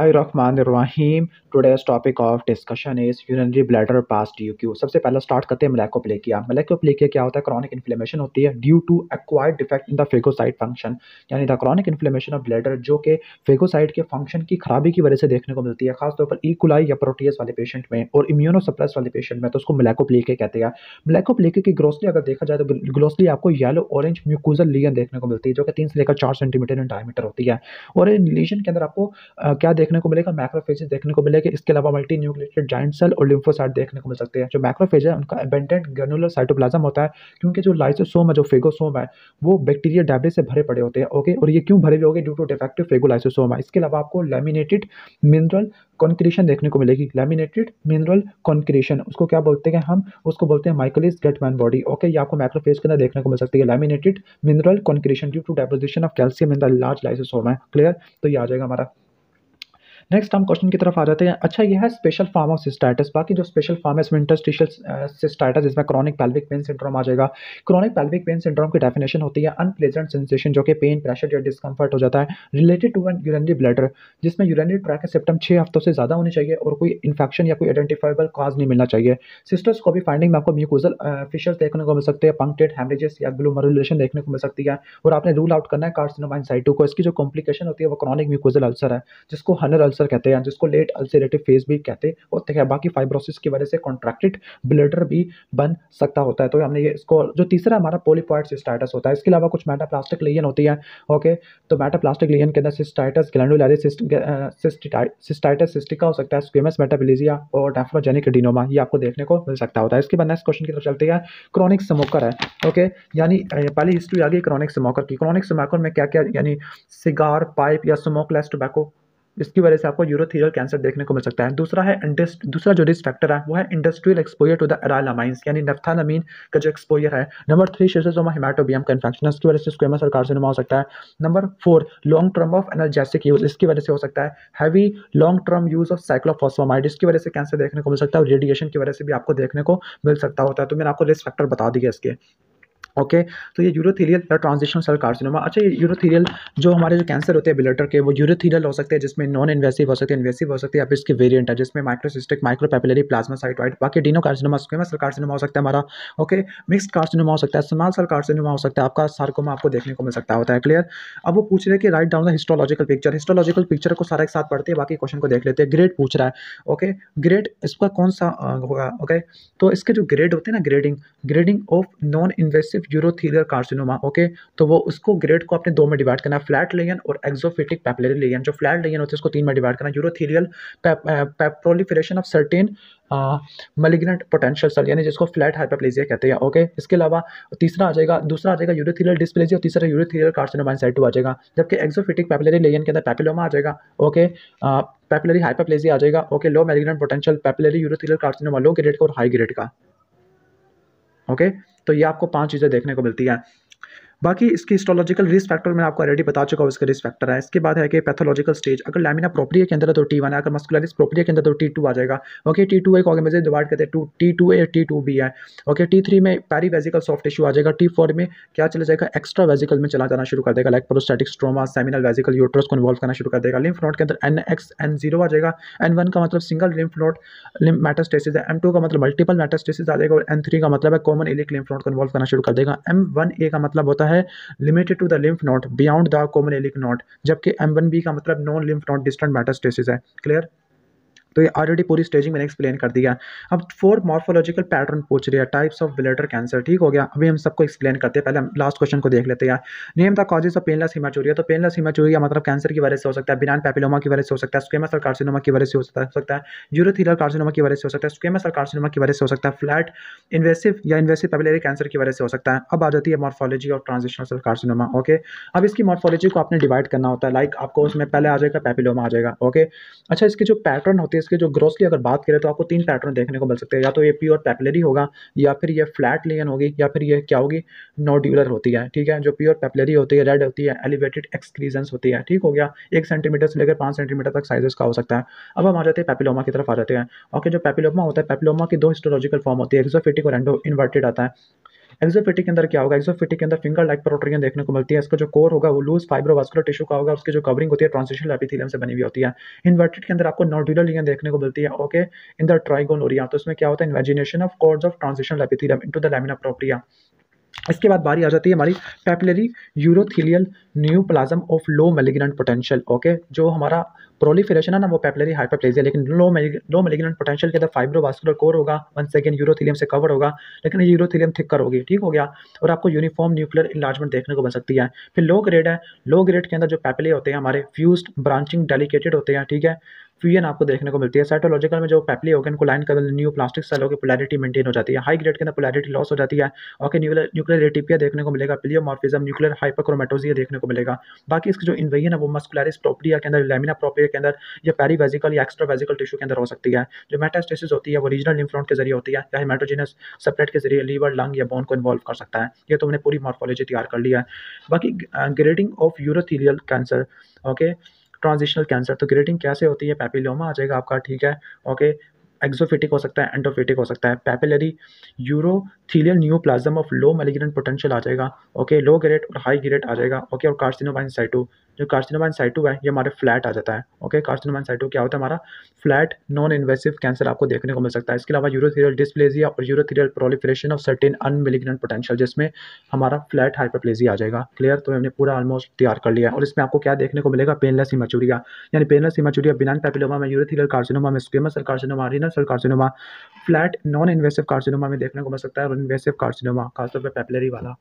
I Rahim today's topic of discussion is urinary bladder pass due queue सबसे पहले start करते हैं मलेकोप्लेकिया मलेकोप्लेकिया क्या होता है क्रॉनिक इन्फ्लेमेशन होती है due to acquired defect in the phagocyte function यानी the chronic inflammation of bladder जो कि फेगोसाइड के फंक्शन की खराबी की वजह से देखने को मिलती है खासतौर पर ईकुलाई e. या प्रोटीस वाले पेशेंट में और इम्यूनो सप्रेस वाले पेशेंट में तो उसको मलेकोप्लेकिया कहते हैं मलेकोप्लेकिया की ग्रोसली अगर देखा जाए तो ग्रोसली आपको येलो ऑरेंज म्यूकूजल लीजन देखने को मिलती है जो कि तीन से लेकर चार सेंटीमीटर इन डायमीटर होती है और इन लीजन के अंदर आपको क्या देखने को मिलेगा मैक्रोफेजेस देखने को मिलेगा इसके अलावा मल्टी न्यूक्लिएटेड जॉइंट सेल और लिम्फोसाइट देखने को मिल सकते हैं जो मैक्रोफेज है उनका एबेंडेंट ग्रेनुलर साइटोप्लाज्म होता है क्योंकि जो लाइसोसोम है जो फेगोसोम है वो बैक्टीरिया डायबिटीज से भरे पड़े होते हैं ओके और ये क्यों भरे हुए होंगे ड्यू टू डिफेक्टिव फेगोलाइसोसोम है इसके अलावा आपको लेमिनेटेड मिनरल कॉन्क्रीशन देखने को मिलेगी लेमिनेटेड मिनरल कॉन्क्रीशन उसको क्या बोलते हैं हम उसको बोलते हैं माइकलिस मैन बॉडी ओके ये आपको मैक्रोफेज के अंदर देखने को मिल सकती है laminated mineral concretion due to deposition of calcium in the large lysosome है क्लियर तो ये आ जाएगा हमारा नेक्स्ट हम क्वेश्चन की तरफ आ जाते हैं अच्छा यह है स्पेशल फॉर्म ऑफ सिस्टाइटिस बाकी जो स्पेशल फॉर्म है इसमें इंटरस्टिशियल सिस्टाइटिस इसमें क्रॉनिक पेल्विक पेन सिंड्रोम आ जाएगा क्रॉनिक पेल्विक पेन सिंड्रोम की डेफिनेशन होती है अनप्लेजेंट सेंसेशन जो कि पेन प्रेशर या डिस्कम्फर्ट हो जाता है related to an urinary bladder जिसमें यूरनरी ट्रैक के सिम्टम छः हफ्तों से ज़्यादा होने चाहिए और कोई इन्फेक्शन या कोई आइडेंटिफाइबल कॉज नहीं मिलना चाहिए सिस्टर्स को भी फाइंडिंग में आपको म्यूकोजल फिशर्स uh, देखने को मिल सकते हैं पंक्टेड हेमरेजेस या ग्लूमरुलेशन देखने को मिल सकती है और आपने रूल आउट करना है कार्सिनोमाइन साइटू को इसकी जो कॉम्प्लिकेशन होती है वो क्रॉनिक म्यूकोजल अल्सर है जिसको हनर अल्सर अल्सर कहते हैं जिसको लेट अल्सरेटिव फेज भी कहते होते हैं बाकी फाइब्रोसिस की वजह से कॉन्ट्रैक्टेड ब्लडर भी बन सकता होता है तो हमने ये इसको जो तीसरा हमारा पोलिपॉइड सिस्टाइटस होता है इसके अलावा कुछ मेटाप्लास्टिक लेन होती है ओके तो मेटाप्लास्टिक लेन के अंदर सिस्टाइटस ग्लैंडुलरी सिस्टाइटस सिस्टिका हो सकता है स्क्यूमस मेटाबलिजिया और डेफ्रोजेनिक डिनोमा ये आपको देखने को मिल सकता होता है इसके बाद नेक्स्ट क्वेश्चन की तरफ चलते हैं क्रॉनिक स्मोकर है ओके यानी पहली हिस्ट्री आ गई क्रॉनिक स्मोकर की क्रॉनिक स्मोकर में क्या क्या यानी सिगार पाइप या स्मोकलेस टोबैको जिसकी वजह से आपको यूरोथीरियल कैंसर देखने को मिल सकता है दूसरा है दूसरा जो रिस्क फैक्टर है वो है industrial exposure to the arylamines यानी नफ्थानामीन का जो एक्सपोजर है नंबर थ्री शेजोमा हिमाटोबियम का इन्फेक्शन उसकी वजह से स्क्वेमस और कार्सिनोमा हो सकता है number four long term of analgesic use इसकी वजह से हो सकता है heavy long term use of cyclophosphamide इसकी वजह से कैंसर देखने को मिल सकता है और रेडिएशन की वजह से भी आपको देखने को मिल सकता होता है तो मैंने आपको रिस्क फैक्टर बता दिया इसके ओके okay, तो ये यूरोथीरियल या ट्रांजिशनल सेल कार्सिनोमा अच्छा ये यूरोथीरियल जो हमारे जो कैंसर होते हैं बिलटर के वो यूरोथीरियल हो सकते हैं जिसमें नॉन इन्वेसिव हो सकते हैं इन्वेसिव हो सकते हैं या फिर इसके वेरिएंट है जिसमें माइक्रोसिस्टिक माइक्रोपेपिलरी प्लाज्मा साइटोइड बाकी adeno carcinoma squamous cell carcinoma हो सकता है हमारा ओके मिक्स कार्सिनोमा हो सकता है स्मॉल सेल कार्सिनोमा हो सकता है आपका सार्कोमा आपको देखने को मिल सकता होता है क्लियर अब वो पूछ रहे हैं कि write down the histological picture histological picture को सारा एक साथ पढ़ते हैं बाकी क्वेश्चन को देख लेते हैं ग्रेड पूछ रहा है ओके ग्रेड इसका कौन सा होगा ओके तो इसके जो ग्रेड होते हैं ना grading grading of non invasive urothelial carcinoma okay तो वो उसको ग्रेड को अपने दो में डिवाइड करना है फ्लैट लेयन और एक्जोफिटिक पैपलरी लेन जो फ्लैट लेयन होते हैं उसको तीन में डिवाइड करना urothelial proliferation of certain malignant potential cell यानी जिसको फ्लैट हाइपरप्लेजिया कहते हैं ओके इसके अलावा तीसरा आ जाएगा दूसरा आ जाएगा यूरोथीलियल डिस्प्लेजिया और तीसरा यूरोथीलियल कार्सिनोमा साइड आ जाएगा जबकि एक्जोफिटिक पैपलरी लेन के अंदर पैपिलोमा आ जाएगा ओके पैपलरी हाइपरप्लेजिया आ जाएगा okay low malignant potential papillary urothelial carcinoma low grade का और हाई ग्रेड का ओके तो ये आपको पांच चीज़ें देखने को मिलती हैं बाकी इसके हिस्टोलॉजिकल रिस्क फैक्टर मैंने आपको ऑलरेडी बता चुका हूँ इसका रिस्क फैक्टर है इसके बाद है कि पैथोलॉजिकल स्टेज अगर लैमिना प्रोपरिया के अंदर तो टी वन है अगर मस्कुलरिस प्रोपरिया के अंदर तो टी टू आ जाएगा ओके टी टू एक को डिवाइड करते हैं two T two A T two B है ओके टी थ्री में पैरीवेजिकल सॉफ्ट टिश्यू आ जाएगा टी फोर में क्या चला जाएगा एक्स्ट्रा वेजिकल में चला जाना शुरू कर देगा like prostatic stroma seminal vesicle uterus को इन्वॉल्व करना शुरू कर देगा लिम्फ नोट के अंदर एन एक्स एन जीरो आ जाएगा एन वन का मतलब सिंगल लिम्फ नोट मेटास्टेसिस है एम टू का मतलब मल्टीपल मेटास्टेसिस आ जाएगा और एन थ्री का मतलब है कॉमन एलिक लिम्फ नोट को इन्वॉल्व करना शुरू कर देगा एम वन ए का मतलब होता है है limited to the lymph node beyond the common iliac node जबकि एम वन बी का मतलब non lymph node distant metastasis है क्लियर तो ये ऑलरेडी पूरी स्टेजिंग मैंने एक्सप्लेन कर दिया अब फोर मॉर्फोलॉजिकल पैटर्न पूछ रही है टाइप्स ऑफ ब्लेडर कैंसर ठीक हो गया अभी हम सबको एक्सप्लेन करते हैं पहले हम लास्ट क्वेश्चन को देख लेते हैं name the causes of painless hematuria तो पेनलेस हिमाचोरिया मतलब कैंसर की वजह से हो सकता है बिनान पैपिलोमा की वजह से हो सकता है स्क्वेमस और कार्सिनोमा की वजह से हो सकता है यूरोथीलर कार्सिनोमा की वजह से हो सकता है स्क्वेमस और कार्सिनोमा की वजह से हो सकता है फ्लैट इन्वेसिव या इन्वेसिव पेपिलरी कैंसर की वजह से हो सकता है अब आ जाती है morphology of transitional cell carcinoma okay अब इसकी मॉर्फोलॉजी को आपने डिवाइड करना होता है लाइक आपको उसमें पहले आ जाएगा पैपिलोमा आ जाएगा ओके अच्छा इसकी जो पैटर्न होती है सकती है इसके जो ग्रोसली अगर बात करें तो आपको तीन पैटर्न देखने को मिल सकते हैं या तो ये प्योर पेपलरी होगा या फिर ये फ्लैट लेन होगी या फिर ये क्या होगी नोड्यूलर होती है ठीक है जो प्योर पेपलरी होती है रेड होती है एलिवेटेड एक्सक्रीजेंस होती है ठीक हो गया एक सेंटीमीटर से लेकर पाँच सेंटीमीटर तक साइज का हो सकता है अब हम आ जाते हैं पेपिलोमा की तरफ आ जाते हैं ओके जो पेपिलोमा होता है पेपिलोमा की दो हिस्टोलॉजिकल फॉर्म होती है एक्सोफेटिक और एंडो इन्वर्टेड आता है एक्सोफिटिक के अंदर क्या होगा एक्सोफिटिक के अंदर फिंगर लाइक प्रोटोरियन देखने को मिलती है इसका जो कोर होगा वो लूज फाइब्रोवास्कुलर टिश्यू का होगा उसकी जो कवरिंग होती है ट्रांसिशनल एपिथीलियम से बनी हुई होती है इन्वर्टेड के अंदर आपको नोड्यूलर लिगन देखने को मिलती है ओके इन द ट्राइगोनोरिया तो इसमें क्या होता है invagination of cords of transitional epithelium into the lamina propria इसके बाद बारी आ जाती है हमारी papillary urothelial neoplasm of low malignant potential okay जो हमारा प्रोलीफेरेशन है ना वो पैपलरी हाइपरप्लेजिया लेकिन लो लो मेलिग्रेंट पोटेंशियल के अंदर फाइब्रोवास्कुलर कोर होगा वन सेकेंड यूरोथिलियम से कवर होगा लेकिन यूरोथिलियम थिक्कर होगी ठीक हो गया और आपको यूनिफॉर्म न्यूक्लियर इलार्जमेंट देखने को बन सकती है फिर लो ग्रेड है लो ग्रेड के अंदर जो पैपले होते हैं हमारे फ्यूज ब्रांचिंग डेलीकेटेड होते हैं ठीक है फ्यूजन आपको देखने को मिलती है साइटोलॉजिकल में जो पैपली होगा को लाइन कर न्यू प्लास्टिक सेल होगी पोलैरिटी मेंटेन हो जाती है हाई ग्रेड के अंदर पोलैरिटी लॉस हो जाती है ओके न्यूक्लियर रेटिपिया देखने को मिलेगा प्लियोमॉर्फिज्म न्यूक्लियर हाइपरक्रोमेटोजिया देखने को मिलेगा बाकी इसकी जो इन्वेजन है वो मस्कुलरिस प्रोपरिया के अंदर लेमिना प्रोपरिया के अंदर या पैरीवेजिकल या एक्स्ट्रावेजिकल टिश्यू के अंदर हो सकती है जो मेटास्टेसिस होती है वो रीजनल लिम्फ्रॉन्ट के जरिए होती है या हेमाटोजिनस सेपरेट के जरिए लीवर लंग या बोन को इन्वॉल्व कर सकता है ये तो हमने पूरी मॉर्फोलॉजी तैयार कर लिया है बाकी grading of urothelial cancer okay okay? Transitional cancer तो ग्रेटिंग कैसे होती है पैपिलोमा आ जाएगा आपका ठीक है ओके एक्जोफिटिक हो सकता है एंडोफिटिक हो सकता है papillary urothelial neoplasm of low malignant potential आ जाएगा ओके लो ग्रेड और हाई ग्रेड आ जाएगा ओके और कार्सिनोबाइन साइटो जो कार्सिनोबाइन साइटो है ये हमारे फ्लैट आ जाता है ओके कार्सिनोबाइन साइटो क्या होता है हमारा फ्लैट नॉन इन्वेसिव कैंसर आपको देखने को मिल सकता है इसके अलावा यूरोथीरियल डिस्प्लेजिया और urothelial proliferation of uh unmalignant potential जिसमें हमारा फ्लैट हाइपरप्लेजी आ जाएगा क्लियर तो हमने पूरा ऑलमोस्ट तैयार कर लिया और इसमें आपको क्या देखने को मिलेगा पेनलेस हिमाचूरिया यानी पेनलेस हिमाचूरिया बिना पैपिलोमा में यूरोथीरियल कार्सिनोमा में squamous cell carcinoma renal cell carcinoma flat non invasive carcinoma में देखने को मिल सकता है इन्वेसिव कार्सिनोमा खासतौर पर पेपलरी वाला